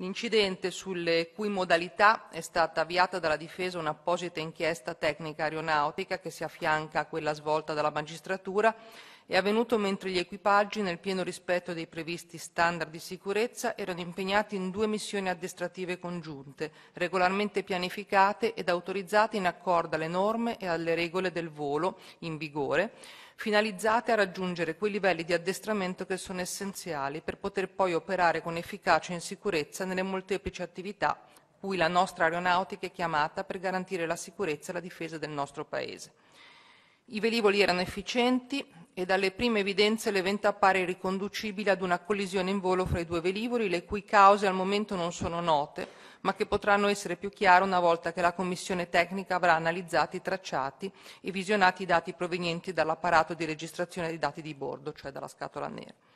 L'incidente sulle cui modalità è stata avviata dalla difesa un'apposita inchiesta tecnica aeronautica che si affianca a quella svolta dalla magistratura è avvenuto mentre gli equipaggi, nel pieno rispetto dei previsti standard di sicurezza, erano impegnati in due missioni addestrative congiunte, regolarmente pianificate ed autorizzate in accordo alle norme e alle regole del volo in vigore, finalizzate a raggiungere quei livelli di addestramento che sono essenziali per poter poi operare con efficacia e in sicurezza nelle molteplici attività cui la nostra aeronautica è chiamata per garantire la sicurezza e la difesa del nostro Paese. I velivoli erano efficienti e dalle prime evidenze l'evento appare riconducibile ad una collisione in volo fra i due velivoli, le cui cause al momento non sono note, ma che potranno essere più chiare una volta che la Commissione tecnica avrà analizzato i tracciati e visionati i dati provenienti dall'apparato di registrazione dei dati di bordo, cioè dalla scatola nera.